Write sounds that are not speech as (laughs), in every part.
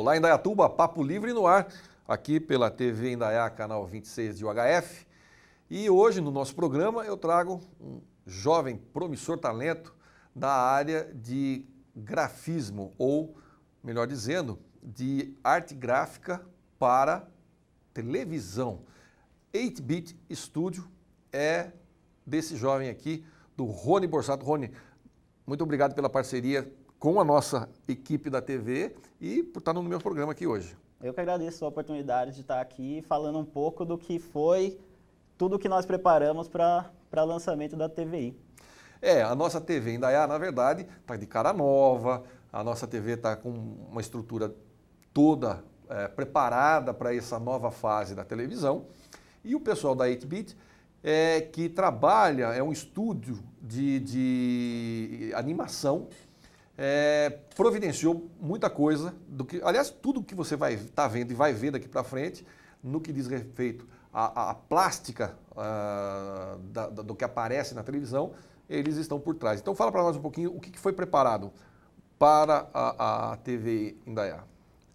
Olá, Indaiatuba, Papo Livre no ar, aqui pela TV Indaiá, canal 26 de UHF. E hoje, no nosso programa, eu trago um jovem promissor talento da área de grafismo, ou, melhor dizendo, de arte gráfica para televisão. 8-Bit Studio é desse jovem aqui, do Rony Borsato. Rony, muito obrigado pela parceria com a nossa equipe da TV e por estar tá no meu programa aqui hoje. Eu que agradeço a oportunidade de estar aqui falando um pouco do que foi tudo que nós preparamos para o lançamento da TVI. É, a nossa TV Indaiá, na verdade, está de cara nova, a nossa TV está com uma estrutura toda é, preparada para essa nova fase da televisão. E o pessoal da 8-Bit, é, que trabalha, é um estúdio de, de animação é, providenciou muita coisa do que, aliás, tudo que você vai estar tá vendo e vai ver daqui para frente, no que diz respeito à, à plástica uh, da, da, do que aparece na televisão, eles estão por trás. Então fala para nós um pouquinho o que, que foi preparado para a, a TV Indaiá.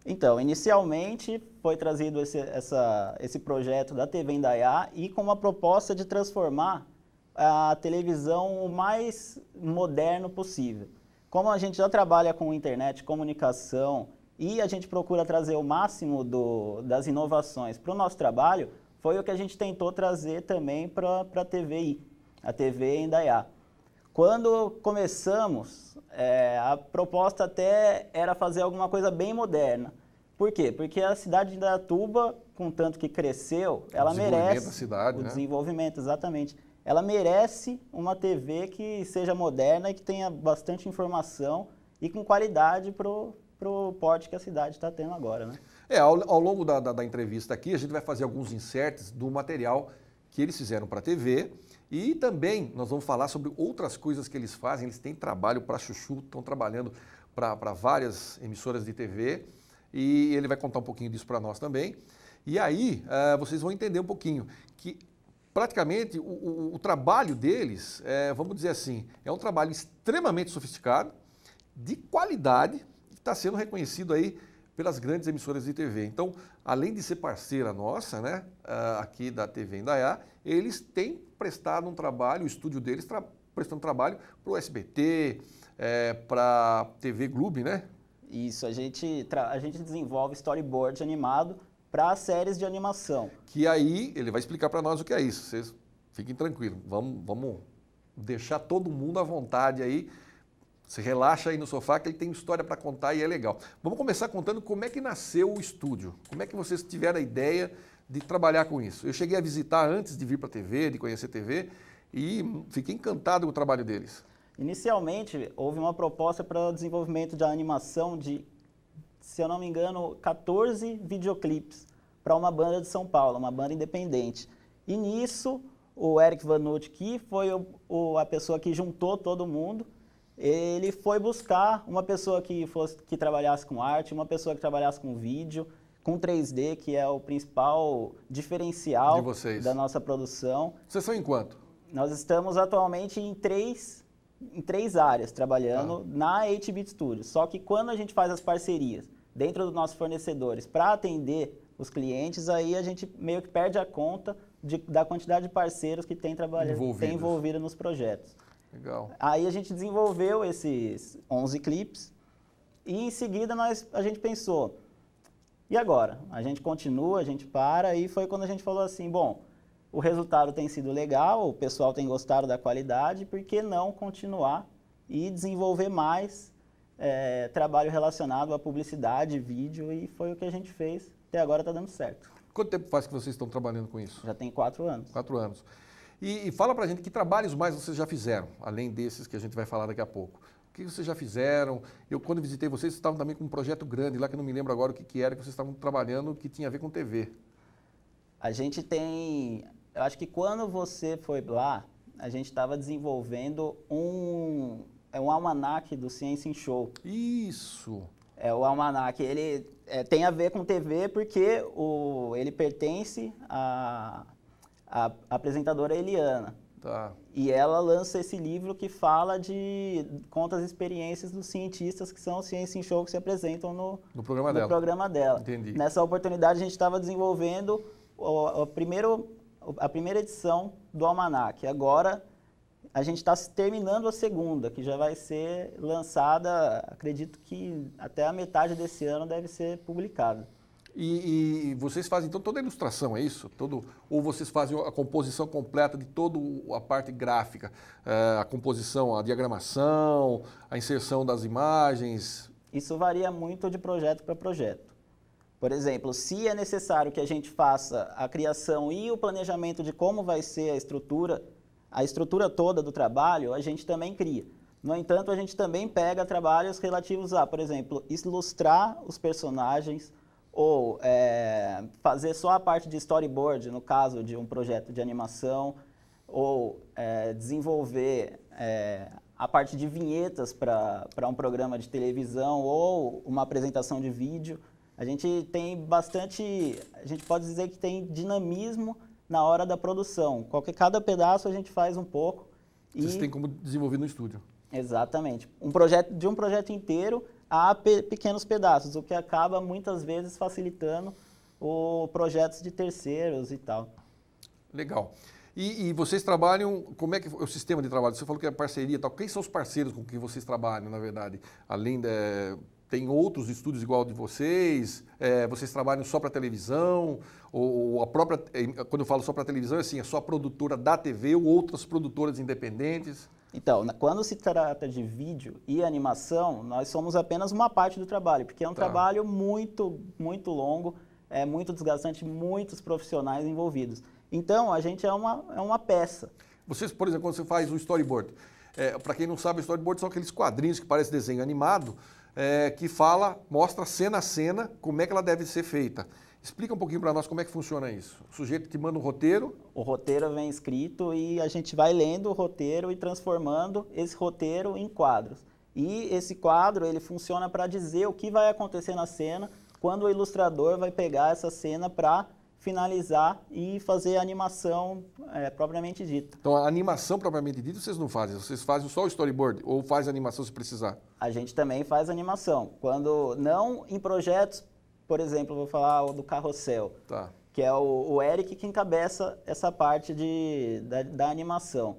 Então, inicialmente foi trazido esse, essa, esse projeto da TV Indaiá e com uma proposta de transformar a televisão o mais moderno possível. Como a gente já trabalha com internet, comunicação e a gente procura trazer o máximo do, das inovações para o nosso trabalho, foi o que a gente tentou trazer também para a TVI, a TV Indaiá. Quando começamos, é, a proposta até era fazer alguma coisa bem moderna. Por quê? Porque a cidade de Indaiatuba, com tanto que cresceu, ela merece o desenvolvimento, né? exatamente ela merece uma TV que seja moderna e que tenha bastante informação e com qualidade para o porte que a cidade está tendo agora, né? É, ao, ao longo da, da, da, entrevista aqui, a gente vai fazer alguns insertes do material que eles fizeram para a TV e também nós vamos falar sobre outras coisas que eles fazem. Eles têm trabalho para Chuchu, estão trabalhando para várias emissoras de TV e ele vai contar um pouquinho disso para nós também. E aí uh, vocês vão entender um pouquinho que praticamente o, o, o trabalho deles, é, vamos dizer assim, é um trabalho extremamente sofisticado, de qualidade, que está sendo reconhecido aí pelas grandes emissoras de TV. Então, além de ser parceira nossa, né, aqui da TV Indaiá, eles têm prestado um trabalho, o estúdio deles tra prestando trabalho para o SBT, é, para TV Globo, né? Isso, a gente, a gente desenvolve storyboard animado para as séries de animação. Que aí ele vai explicar para nós o que é isso. Vocês fiquem tranquilos. Vamos, vamos deixar todo mundo à vontade aí. Se relaxa aí no sofá que ele tem história para contar e é legal. Vamos começar contando como é que nasceu o estúdio. Como é que vocês tiveram a ideia de trabalhar com isso? Eu cheguei a visitar antes de vir para a TV, de conhecer a TV, e fiquei encantado com o trabalho deles. Inicialmente, houve uma proposta para o desenvolvimento da animação de se eu não me engano, 14 videoclipes para uma banda de São Paulo, uma banda independente. E nisso, o Eric Vanucci, que foi o, o, a pessoa que juntou todo mundo, ele foi buscar uma pessoa que, fosse, que trabalhasse com arte, uma pessoa que trabalhasse com vídeo, com 3D, que é o principal diferencial da nossa produção. Vocês são em quanto? Nós estamos atualmente em três, em três áreas trabalhando ah. na 8-Bit Studios. Só que quando a gente faz as parcerias dentro dos nossos fornecedores para atender os clientes, aí a gente meio que perde a conta de, da quantidade de parceiros que tem trabalhado, tem envolvido nos projetos. Legal. Aí a gente desenvolveu esses 11 clipes e em seguida nós, a gente pensou, e agora? A gente continua, a gente para e foi quando a gente falou assim, bom, o resultado tem sido legal, o pessoal tem gostado da qualidade, por que não continuar e desenvolver mais é, trabalho relacionado à publicidade, vídeo, e foi o que a gente fez. Até agora está dando certo. Quanto tempo faz que vocês estão trabalhando com isso? Já tem quatro anos. Quatro anos. E, e fala pra gente que trabalhos mais vocês já fizeram, além desses que a gente vai falar daqui a pouco. O que vocês já fizeram? Eu, quando visitei vocês, vocês estavam também com um projeto grande lá, que eu não me lembro agora o que, que era, que vocês estavam trabalhando, que tinha a ver com TV. A gente tem... Eu acho que quando você foi lá, a gente estava desenvolvendo um, é um almanac do Ciência em Show. Isso! É o almanac. Ele é, tem a ver com TV porque o, ele pertence à, apresentadora Eliana. Tá. E ela lança esse livro que fala de conta as experiências dos cientistas que são ciência em show que se apresentam no, no, programa, no dela. programa dela. Entendi. Nessa oportunidade a gente estava desenvolvendo o, o primeiro, a primeira edição do almanac. Agora a gente está terminando a segunda, que já vai ser lançada, acredito que até a metade desse ano deve ser publicada. E, e, vocês fazem então toda a ilustração, é isso? Todo, ou vocês fazem a composição completa de toda a parte gráfica? Eh, a composição, a diagramação, a inserção das imagens? Isso varia muito de projeto para projeto. Por exemplo, se é necessário que a gente faça a criação e o planejamento de como vai ser a estrutura a estrutura toda do trabalho a gente também cria. No entanto, a gente também pega trabalhos relativos a, por exemplo, ilustrar os personagens ou é, fazer só a parte de storyboard, no caso de um projeto de animação, ou é, desenvolver é, a parte de vinhetas para um programa de televisão ou uma apresentação de vídeo. A gente tem bastante, a gente pode dizer que tem dinamismo na hora da produção. Qualquer, cada pedaço a gente faz um pouco. Vocês e... têm como desenvolver no estúdio. Exatamente. Um projeto, de um projeto inteiro a pe pequenos pedaços, o que acaba muitas vezes facilitando o projetos de terceiros e tal. Legal. E, e, vocês trabalham, como é que é o sistema de trabalho? Você falou que é parceria e tal. Quem são os parceiros com quem vocês trabalham, na verdade? Além de tem outros estúdios igual de vocês? É, vocês trabalham só para televisão? Ou a própria. É, quando eu falo só para televisão, é assim, é só a produtora da TV ou outras produtoras independentes? Então, quando se trata de vídeo e animação, nós somos apenas uma parte do trabalho, porque é um tá. trabalho muito, muito longo, é muito desgastante, muitos profissionais envolvidos. Então, a gente é uma, é uma peça. Vocês, por exemplo, quando você faz o storyboard, é, para quem não sabe, o storyboard são aqueles quadrinhos que parecem desenho animado, é, que fala, mostra cena a cena como é que ela deve ser feita. Explica um pouquinho para nós como é que funciona isso. O sujeito te manda um roteiro? O roteiro vem escrito e a gente vai lendo o roteiro e transformando esse roteiro em quadros. E esse quadro ele funciona para dizer o que vai acontecer na cena, quando o ilustrador vai pegar essa cena para finalizar e fazer a animação é, propriamente dita. Então a animação propriamente dita vocês não fazem, vocês fazem só o storyboard ou faz a animação se precisar? a gente também faz animação. Quando não em projetos, por exemplo, vou falar do Carrossel, tá. que é o, o, Eric que encabeça essa parte de, da, da animação.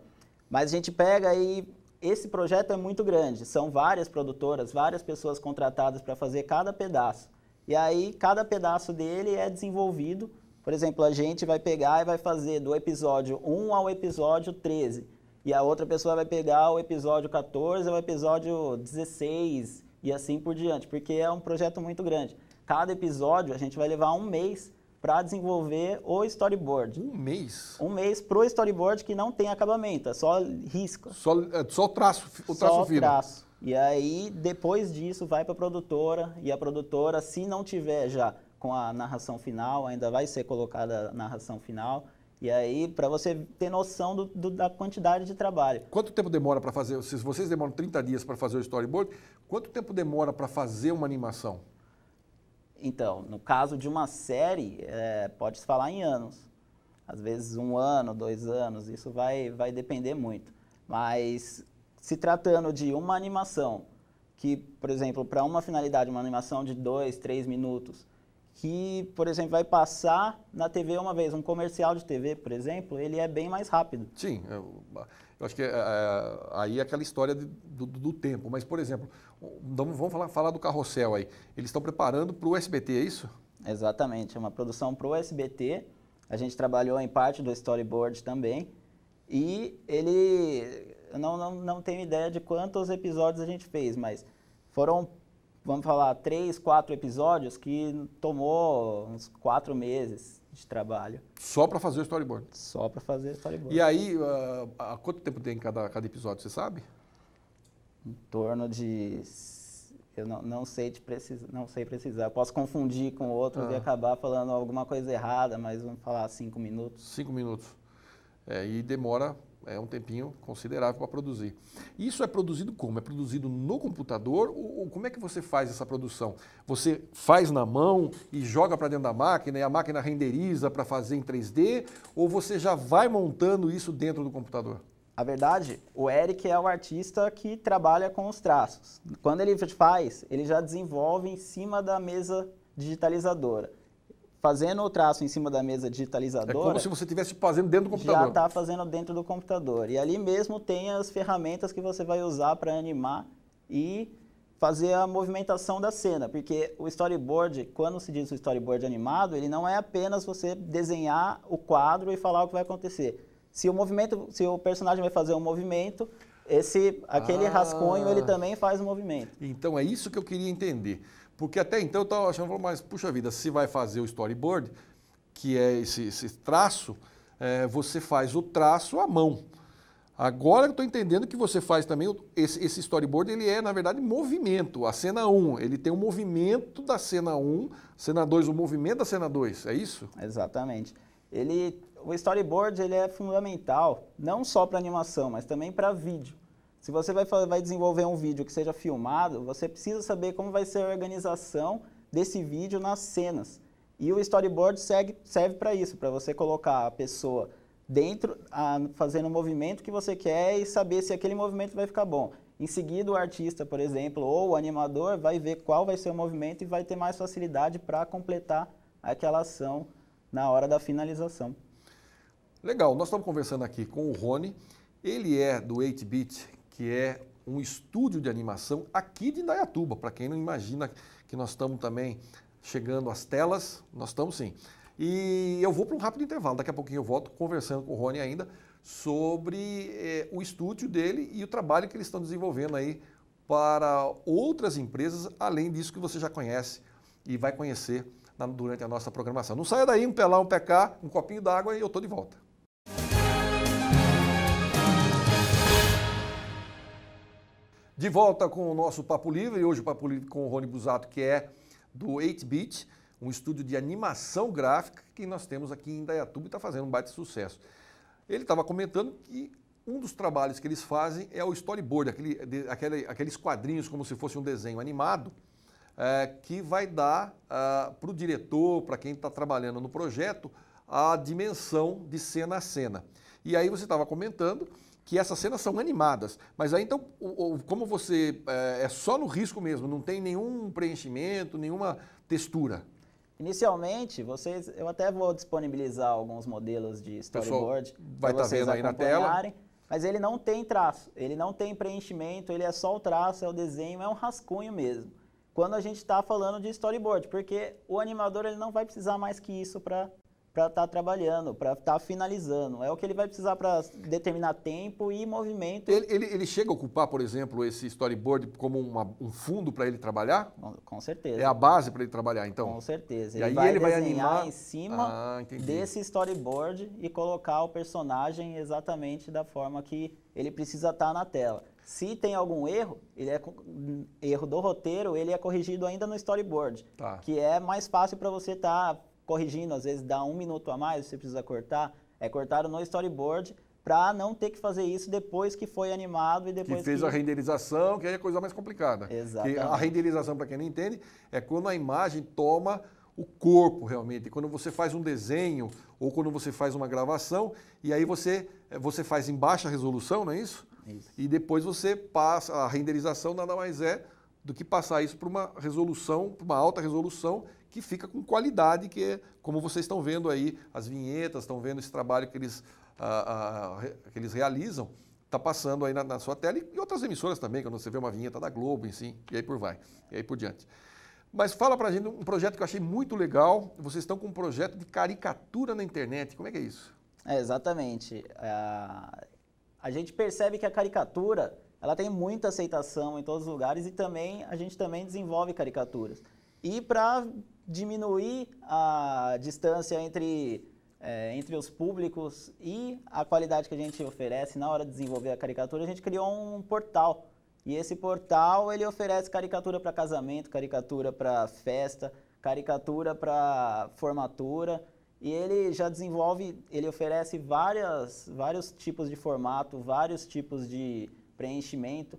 Mas a gente pega e esse projeto é muito grande, são várias produtoras, várias pessoas contratadas para fazer cada pedaço. E aí cada pedaço dele é desenvolvido. Por exemplo, a gente vai pegar e vai fazer do episódio 1 ao episódio 13 e a outra pessoa vai pegar o episódio 14 ou o episódio 16 e assim por diante, porque é um projeto muito grande. Cada episódio a gente vai levar um mês para desenvolver o storyboard. Um mês? Um mês pro storyboard que não tem acabamento, é só risco. Só, é, só o traço, o traço só fino. traço. E aí, depois disso, vai para a produtora, e a produtora, se não tiver já com a narração final, ainda vai ser colocada a narração final, e aí, para você ter noção do, do, da quantidade de trabalho. Quanto tempo demora para fazer? Se vocês demoram 30 dias para fazer o storyboard, quanto tempo demora para fazer uma animação? Então, no caso de uma série, é, pode-se falar em anos. Às vezes um ano, dois anos, isso vai, vai depender muito. Mas se tratando de uma animação, que, por exemplo, para uma finalidade, uma animação de dois, três minutos, que, por exemplo, vai passar na TV uma vez. Um comercial de TV, por exemplo, ele é bem mais rápido. Sim, eu, eu acho que é, é, aí é aquela história de, do, do, tempo. Mas, por exemplo, vamos falar, falar do carrossel aí. Eles estão preparando para o SBT, é isso? Exatamente, é uma produção para o SBT. A gente trabalhou em parte do storyboard também. E ele. Eu não, não, não tenho ideia de quantos episódios a gente fez, mas foram vamos falar, três, quatro episódios que tomou uns quatro meses de trabalho. Só para fazer o storyboard? Só para fazer o storyboard. E aí, uh, quanto tempo tem cada, cada episódio, você sabe? Em torno de... Eu não, não sei te precisar, não sei precisar. Eu posso confundir com outros ah. e acabar falando alguma coisa errada, mas vamos falar cinco minutos. Cinco minutos. É, e demora é um tempinho considerável para produzir. Isso é produzido como? É produzido no computador? Ou, ou, como é que você faz essa produção? Você faz na mão e joga para dentro da máquina e a máquina renderiza para fazer em 3D? Ou você já vai montando isso dentro do computador? A verdade, o Eric é o artista que trabalha com os traços. Quando ele faz, ele já desenvolve em cima da mesa digitalizadora fazendo o traço em cima da mesa digitalizadora. É como se você estivesse fazendo dentro do computador. Já está fazendo dentro do computador. E ali mesmo tem as ferramentas que você vai usar para animar e fazer a movimentação da cena, porque o storyboard, quando se diz o storyboard animado, ele não é apenas você desenhar o quadro e falar o que vai acontecer. Se o movimento, se o personagem vai fazer um movimento, esse, aquele ah. rascunho ele ah. também faz movimento. Então é isso que eu queria entender. Porque até então eu estava achando, mas puxa vida, se vai fazer o storyboard, que é esse, esse traço, é, você faz o traço à mão. Agora eu estou entendendo que você faz também, esse, esse, storyboard ele é, na verdade, movimento. A cena 1, ele tem o um movimento da cena 1, cena 2, o um movimento da cena 2, é isso? Exatamente. Ele o storyboard ele é fundamental, não só para animação, mas também para vídeo. Se você vai, vai desenvolver um vídeo que seja filmado, você precisa saber como vai ser a organização desse vídeo nas cenas. E o storyboard segue, serve para isso, para você colocar a pessoa dentro, a, fazendo o movimento que você quer e saber se aquele movimento vai ficar bom. Em seguida, o artista, por exemplo, ou o animador vai ver qual vai ser o movimento e vai ter mais facilidade para completar aquela ação na hora da finalização. Legal, nós estamos conversando aqui com o Rony, ele é do 8-Bit, que é um estúdio de animação aqui de Indaiatuba. Para quem não imagina que nós estamos também chegando às telas, nós estamos sim. E eu vou para um rápido intervalo, daqui a pouquinho eu volto conversando com o Rony ainda sobre é, o estúdio dele e o trabalho que eles estão desenvolvendo aí para outras empresas, além disso que você já conhece e vai conhecer na, durante a nossa programação. Não saia daí, um pelar, um pecar, um copinho d'água e eu estou de volta. De volta com o nosso Papo Livre, e hoje o Papo Livre com o Rony Busato, que é do 8-Bit, um estúdio de animação gráfica que nós temos aqui em Indaiatuba e está fazendo um baita sucesso. Ele estava comentando que um dos trabalhos que eles fazem é o storyboard, aquele, de, aquele, aqueles quadrinhos como se fosse um desenho animado, é, que vai dar ah, para o diretor, para quem está trabalhando no projeto, a dimensão de cena a cena. E aí você estava comentando que essas cenas são animadas. Mas aí então, como você eh, é, só no risco mesmo, não tem nenhum preenchimento, nenhuma textura. Inicialmente, vocês, eu até vou disponibilizar alguns modelos de storyboard para tá vocês vendo aí na tela. Mas ele não tem traço, ele não tem preenchimento, ele é só o traço, é o desenho, é um rascunho mesmo. Quando a gente está falando de storyboard, porque o animador ele não vai precisar mais que isso para para estar tá trabalhando, para estar tá finalizando. É o que ele vai precisar para determinar tempo e movimento. Ele, ele, ele, chega a ocupar, por exemplo, esse storyboard como uma, um fundo para ele trabalhar? Com certeza. É a base para ele trabalhar, então? Com certeza. E ele aí vai ele vai animar em cima ah, desse storyboard e colocar o personagem exatamente da forma que ele precisa estar tá na tela. Se tem algum erro, ele é erro do roteiro, ele é corrigido ainda no storyboard, tá. que é mais fácil para você estar tá corrigindo, às vezes dá um minuto a mais, você precisa cortar, é cortado no storyboard para não ter que fazer isso depois que foi animado e depois que fez que... a renderização, que aí é a coisa mais complicada. Exato. A renderização, para quem não entende, é quando a imagem toma o corpo realmente. Quando você faz um desenho ou quando você faz uma gravação e aí você eh, você faz em baixa resolução, não é isso? isso. E depois você passa a renderização nada mais é do que passar isso para uma resolução, para uma alta resolução que fica com qualidade, que é como vocês estão vendo aí, as vinhetas, estão vendo esse trabalho que eles, que eles realizam, está passando aí na, na, sua tela e, outras emissoras também, quando você vê uma vinheta da Globo, enfim, e aí por vai, e aí por diante. Mas fala para a gente um projeto que eu achei muito legal, vocês estão com um projeto de caricatura na internet, como é que é isso? É, exatamente. Ah, a gente percebe que a caricatura ela tem muita aceitação em todos os lugares e também a gente também desenvolve caricaturas. E para diminuir a distância entre, é, entre os públicos e a qualidade que a gente oferece na hora de desenvolver a caricatura, a gente criou um portal. E esse portal ele oferece caricatura para casamento, caricatura para festa, caricatura para formatura. E ele já desenvolve, ele oferece várias, vários tipos de formato, vários tipos de, preenchimento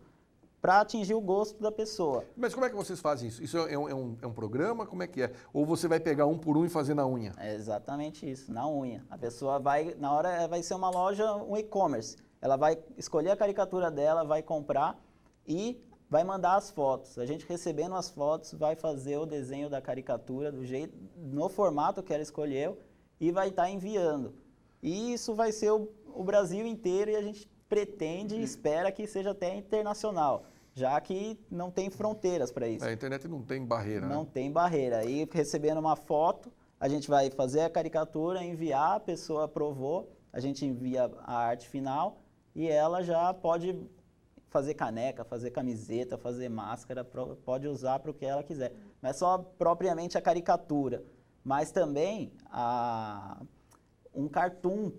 para atingir o gosto da pessoa. Mas como é que vocês fazem isso? Isso é um, é, um, é um, programa? Como é que é? Ou você vai pegar um por um e fazer na unha? É exatamente isso, na unha. A pessoa vai, na hora, eh, vai ser uma loja, um e-commerce. Ela vai escolher a caricatura dela, vai comprar e vai mandar as fotos. A gente recebendo as fotos, vai fazer o desenho da caricatura do jeito, no formato que ela escolheu e vai estar tá enviando. E isso vai ser o, o Brasil inteiro e a gente pretende e espera que seja até internacional, já que não tem fronteiras para isso. É, a internet não tem barreira. Né? Não né? tem barreira. E recebendo uma foto, a gente vai fazer a caricatura, enviar, a pessoa aprovou, a gente envia a arte final e ela já pode fazer caneca, fazer camiseta, fazer máscara, pode usar para o que ela quiser. Não é só propriamente a caricatura, mas também a, um cartoon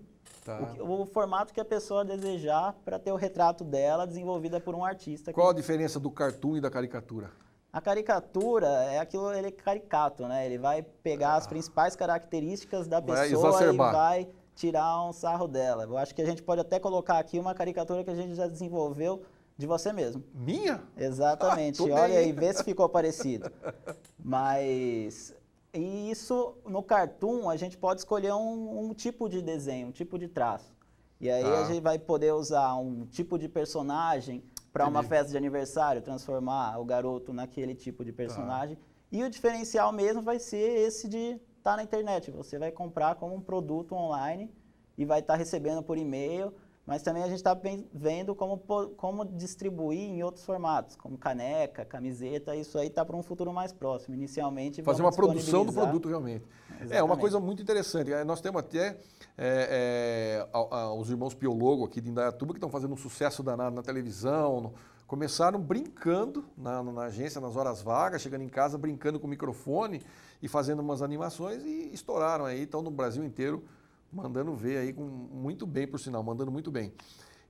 Tá. O, que, o, formato que a pessoa desejar para ter o retrato dela desenvolvida por um artista. Qual a diferença do cartoon e da caricatura? A caricatura é aquilo, ele é caricato, né? Ele vai pegar ah. as principais características da pessoa vai e vai tirar um sarro dela. Eu acho que a gente pode até colocar aqui uma caricatura que a gente já desenvolveu de você mesmo. Minha? Exatamente. Ah, Olha aí, vê se ficou parecido. (laughs) Mas e isso, no cartoon, a gente pode escolher um, um tipo de desenho, um tipo de traço. E aí ah. a tá. gente vai poder usar um tipo de personagem para uma festa de aniversário, transformar o garoto naquele tipo de tá. personagem. E o diferencial mesmo vai ser esse de estar tá na internet. Você vai comprar como um produto online e vai estar tá recebendo por e-mail mas também a gente está vendo como, como distribuir em outros formatos, como caneca, camiseta, isso aí está para um futuro mais próximo. Inicialmente, fazer uma produção do produto realmente. Exatamente. É uma coisa muito interessante. É, nós temos até é, é, a, a, os irmãos Piologo aqui de Indaiatuba que estão fazendo um sucesso danado na televisão. No, começaram brincando na, na, agência, nas horas vagas, chegando em casa, brincando com o microfone e fazendo umas animações e estouraram aí, estão no Brasil inteiro Mandando ver aí com, muito bem, por sinal, mandando muito bem.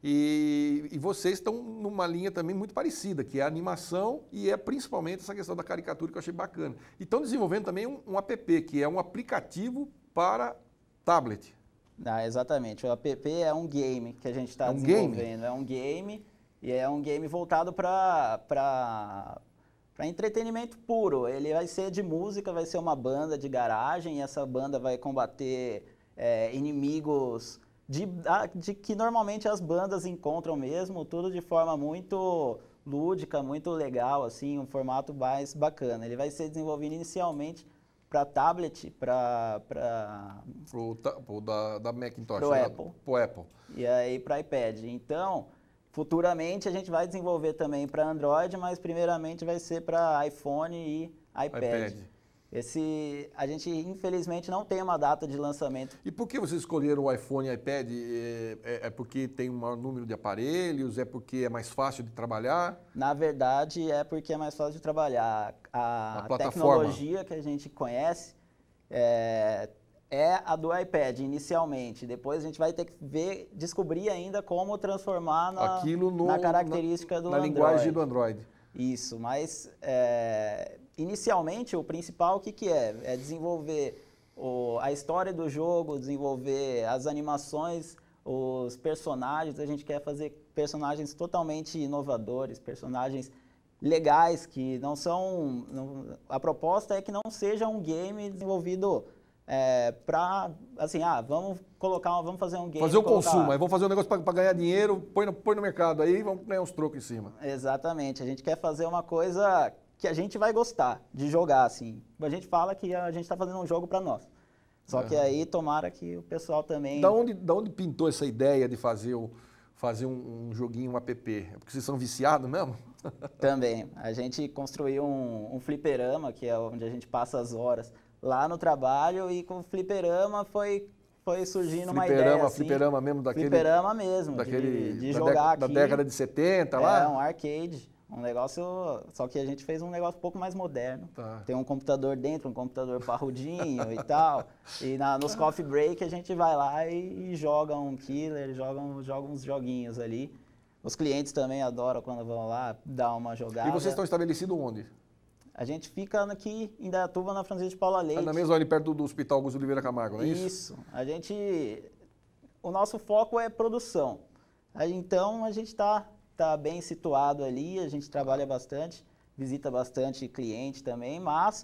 E, e, vocês estão numa linha também muito parecida, que é a animação e é principalmente essa questão da caricatura que eu achei bacana. E estão desenvolvendo também um, um app, que é um aplicativo para tablet. Ah, exatamente. O app é um game que a gente está é um desenvolvendo. Game? É um game e é um game voltado para entretenimento puro. Ele vai ser de música, vai ser uma banda de garagem e essa banda vai combater é, inimigos de, de que normalmente as bandas encontram mesmo, tudo de forma muito lúdica, muito legal, assim, um formato mais bacana. Ele vai ser desenvolvido inicialmente para tablet, para... para o da, da Macintosh. Pro né? Apple. Pro Apple. E aí para iPad. Então, futuramente a gente vai desenvolver também para Android, mas primeiramente vai ser para iPhone e iPad. iPad. Esse, a gente infelizmente não tem uma data de lançamento. E por que vocês escolheram o iPhone e iPad? É, é, é, porque tem um maior número de aparelhos? É porque é mais fácil de trabalhar? Na verdade, é porque é mais fácil de trabalhar. A, a tecnologia que a gente conhece é, é a do iPad inicialmente. Depois a gente vai ter que ver, descobrir ainda como transformar na, no, na característica do na Android. Na linguagem do Android. Isso, mas é, inicialmente, o principal, o que, que é? É desenvolver o, a história do jogo, desenvolver as animações, os personagens. A gente quer fazer personagens totalmente inovadores, personagens legais, que não são... Não, a proposta é que não seja um game desenvolvido é, para, assim, ah, vamos colocar, vamos fazer um game... Fazer o colocar... consumo, aí vamos fazer um negócio para ganhar dinheiro, põe no, põe no mercado, aí vamos ganhar uns trocos em cima. Exatamente, a gente quer fazer uma coisa que a gente vai gostar de jogar, assim. A gente fala que a gente está fazendo um jogo para nós. Só é. que aí tomara que o pessoal também. Da onde, da onde pintou essa ideia de fazer, o, fazer um, um joguinho, um app? É porque vocês são viciados mesmo? (laughs) também. A gente construiu um, um fliperama, que é onde a gente passa as horas lá no trabalho, e com o fliperama foi foi surgindo uma ideia. Assim, fliperama mesmo daquele. Fliperama mesmo, daquele, de, de jogar da, aqui. Da década de 70 é, lá? É, um arcade. Um negócio. Só que a gente fez um negócio um pouco mais moderno. Tá. Tem um computador dentro, um computador parrudinho e tal. E na, nos coffee break a gente vai lá e, e joga um killer, joga, um, joga uns joguinhos ali. Os clientes também adoram quando vão lá dar uma jogada. E vocês estão estabelecidos onde? A gente fica aqui em Dayatuba, na Francisco de Paula é Leite. na mesma ali perto do Hospital Augusto Oliveira Camargo, não é isso? Isso. A gente... O nosso foco é produção. Então, a gente está está bem situado ali, a gente trabalha bastante, visita bastante cliente também, mas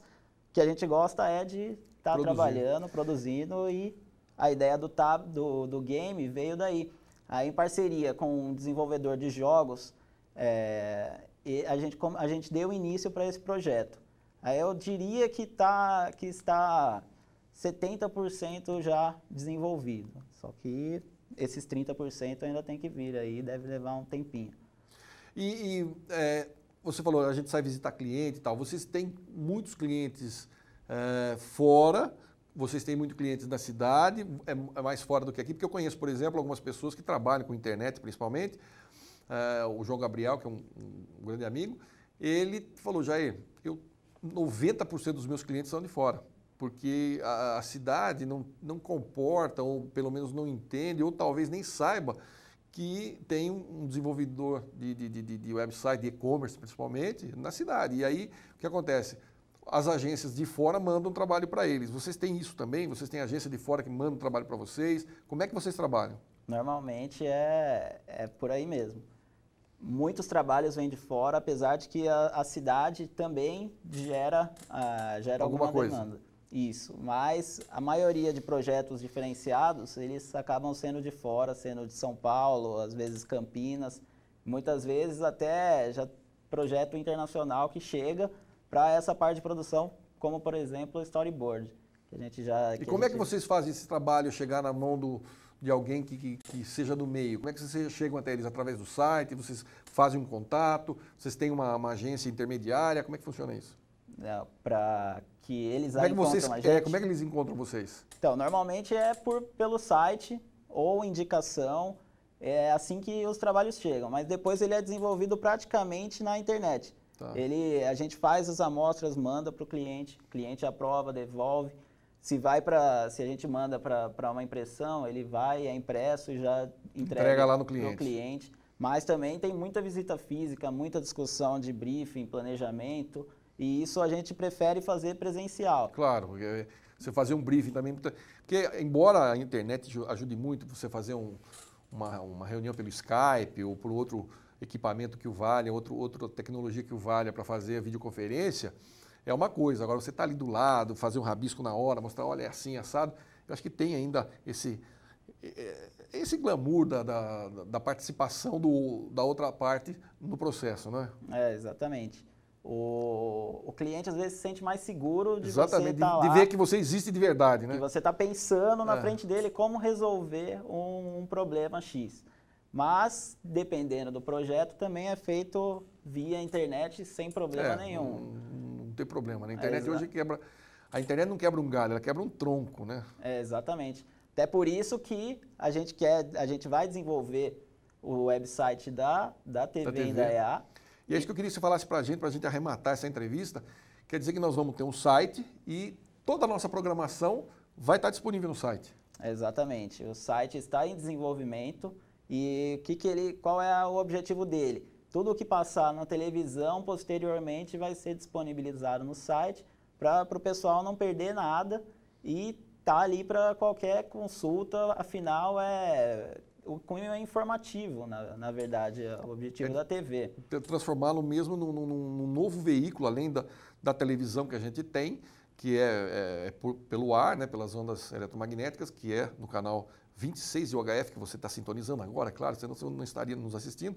o que a gente gosta é de estar tá trabalhando, produzindo e a ideia do, tab, do, do game veio daí. Aí, em parceria com um desenvolvedor de jogos, é, a, gente, a gente deu início para esse projeto. Aí eu diria que, tá, que está 70% já desenvolvido, só que esses 30% ainda tem que vir aí, deve levar um tempinho. E, e é, você falou, a gente sai visitar cliente e tal. Vocês têm muitos clientes é, fora, vocês têm muitos clientes na cidade, é, é, mais fora do que aqui, porque eu conheço, por exemplo, algumas pessoas que trabalham com internet principalmente. É, o João Gabriel, que é um, um grande amigo, ele falou, Jair, eu, 90% dos meus clientes são de fora porque a, a, cidade não, não comporta, ou pelo menos não entende, ou talvez nem saiba que tem um desenvolvedor de, de, de, de website, de e-commerce principalmente, na cidade. E aí, o que acontece? As agências de fora mandam trabalho para eles. Vocês têm isso também? Vocês têm agência de fora que manda trabalho para vocês? Como é que vocês trabalham? Normalmente é, é por aí mesmo. Muitos trabalhos vêm de fora, apesar de que a, a cidade também gera, uh, gera alguma, alguma coisa. demanda. Isso, mas a maioria de projetos diferenciados, eles acabam sendo de fora, sendo de São Paulo, às vezes Campinas, muitas vezes até já projeto internacional que chega para essa parte de produção, como por exemplo o storyboard. Que a gente já, e como gente... é que vocês fazem esse trabalho chegar na mão do, de alguém que, que, que, seja do meio? Como é que vocês chegam até eles? Através do site? Vocês fazem um contato? Vocês têm uma, uma agência intermediária? Como é que funciona isso? Né, para que eles como é que vocês, a é, gente. É, como é que eles encontram vocês? Então, normalmente é por, pelo site ou indicação, é assim que os trabalhos chegam, mas depois ele é desenvolvido praticamente na internet. Tá. Ele, a gente faz as amostras, manda para o cliente, o cliente aprova, devolve. Se vai para, se a gente manda para uma impressão, ele vai, é impresso e já entrega, entrega lá no cliente. no cliente. Mas também tem muita visita física, muita discussão de briefing, planejamento. E isso a gente prefere fazer presencial. Claro, porque eh, você fazer um briefing também. É porque, embora a internet ajude muito você fazer um, uma, uma, reunião pelo Skype ou por outro equipamento que o valha, outro, outra tecnologia que o valha para fazer a videoconferência, é uma coisa. Agora, você está ali do lado, fazer um rabisco na hora, mostrar, olha, é assim, é assado. Eu acho que tem ainda esse, eh, eh, esse glamour da, da, da participação do, da outra parte no processo, não é? É, exatamente. O, o cliente às vezes se sente mais seguro de Exatamente, tá de, de, ver que você existe de verdade, né? Que você está pensando na é. frente dele como resolver um, um problema X. Mas, dependendo do projeto, também é feito via internet sem problema é, nenhum. Não, não, tem problema. Né? A internet é, hoje quebra. A internet não quebra um galho, ela quebra um tronco, né? É, exatamente. Até por isso que a gente quer, a gente vai desenvolver o website da, da TV, da TV. da EA e é isso que eu queria que você falasse para a gente, para a gente arrematar essa entrevista. Quer dizer que nós vamos ter um site e toda a nossa programação vai estar disponível no site. Exatamente. O site está em desenvolvimento e que que ele, qual é o objetivo dele? Tudo o que passar na televisão posteriormente vai ser disponibilizado no site para o pessoal não perder nada e tá ali para qualquer consulta. Afinal, é o cunho é informativo, na, na verdade, é o objetivo é, da TV. É transformá-lo mesmo num, num, num, novo veículo, além da, da televisão que a gente tem, que é, é, é por, pelo ar, né, pelas ondas eletromagnéticas, que é no canal 26 de UHF, que você está sintonizando agora, claro, senão você não estaria nos assistindo,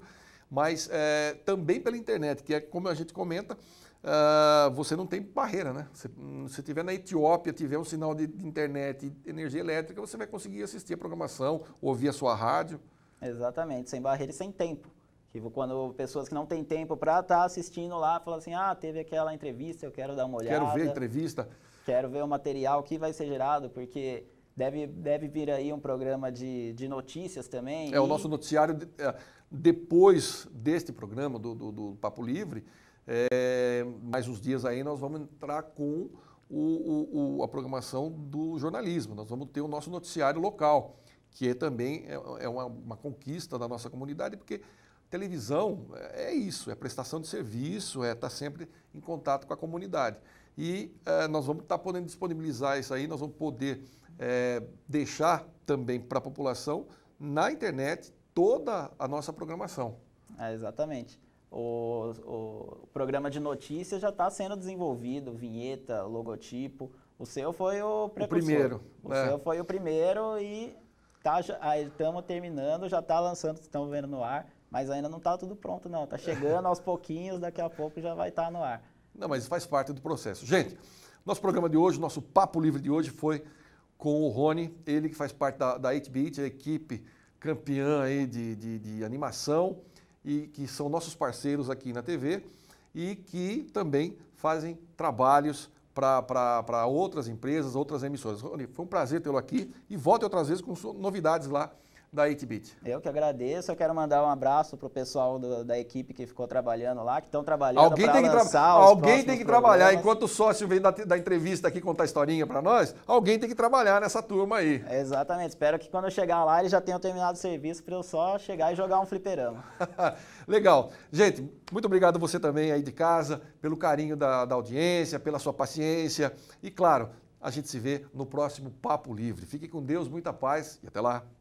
mas é, também pela internet, que é como a gente comenta, uh, você não tem barreira, né? Se você estiver na Etiópia, tiver um sinal de, de internet energia elétrica, você vai conseguir assistir a programação, ouvir a sua rádio. Exatamente, sem barreira e sem tempo. Que tipo, quando pessoas que não têm tempo para estar tá assistindo lá, falam assim, ah, teve aquela entrevista, eu quero dar uma olhada. Quero ver a entrevista. Quero ver o material que vai ser gerado, porque deve, deve vir aí um programa de, de notícias também. É, e... o nosso noticiário, é, depois deste programa do, do, do Papo Livre, é, mais uns dias aí nós vamos entrar com o, o, a programação do jornalismo. Nós vamos ter o nosso noticiário local, que é também é, é uma, uma conquista da nossa comunidade, porque televisão é, é isso, é prestação de serviço, é estar tá sempre em contato com a comunidade. E é, nós vamos estar tá podendo disponibilizar isso aí, nós vamos poder é, deixar também para a população na internet toda a nossa programação. É, exatamente. O, o programa de notícias já está sendo desenvolvido, vinheta, logotipo. O seu foi o precursor. O primeiro. O seu é. foi o primeiro e tá, estamos terminando, já está lançando, estão vendo no ar, mas ainda não está tudo pronto não. Está chegando aos pouquinhos, daqui a pouco já vai estar tá no ar. Não, mas faz parte do processo. Gente, nosso programa de hoje, nosso papo livre de hoje foi com o Rony, ele que faz parte da, da 8-Bit, a equipe campeã aí de, de, de animação e que são nossos parceiros aqui na TV e que também fazem trabalhos para outras empresas, outras emissoras. Rony, foi um prazer tê-lo aqui e volte outras vezes com novidades lá da 8-Bit. Eu que agradeço, eu quero mandar um abraço para o pessoal do, da equipe que ficou trabalhando lá, que estão trabalhando Alguém tem que, tra alguém tem que trabalhar, enquanto o sócio vem da, da entrevista aqui contar a historinha para nós, alguém tem que trabalhar nessa turma aí. Exatamente, espero que quando eu chegar lá eles já tenham terminado o serviço para eu só chegar e jogar um fliperama. (laughs) Legal. Gente, muito obrigado você também aí de casa, pelo carinho da, da audiência, pela sua paciência e claro, a gente se vê no próximo Papo Livre. Fique com Deus, muita paz e até lá.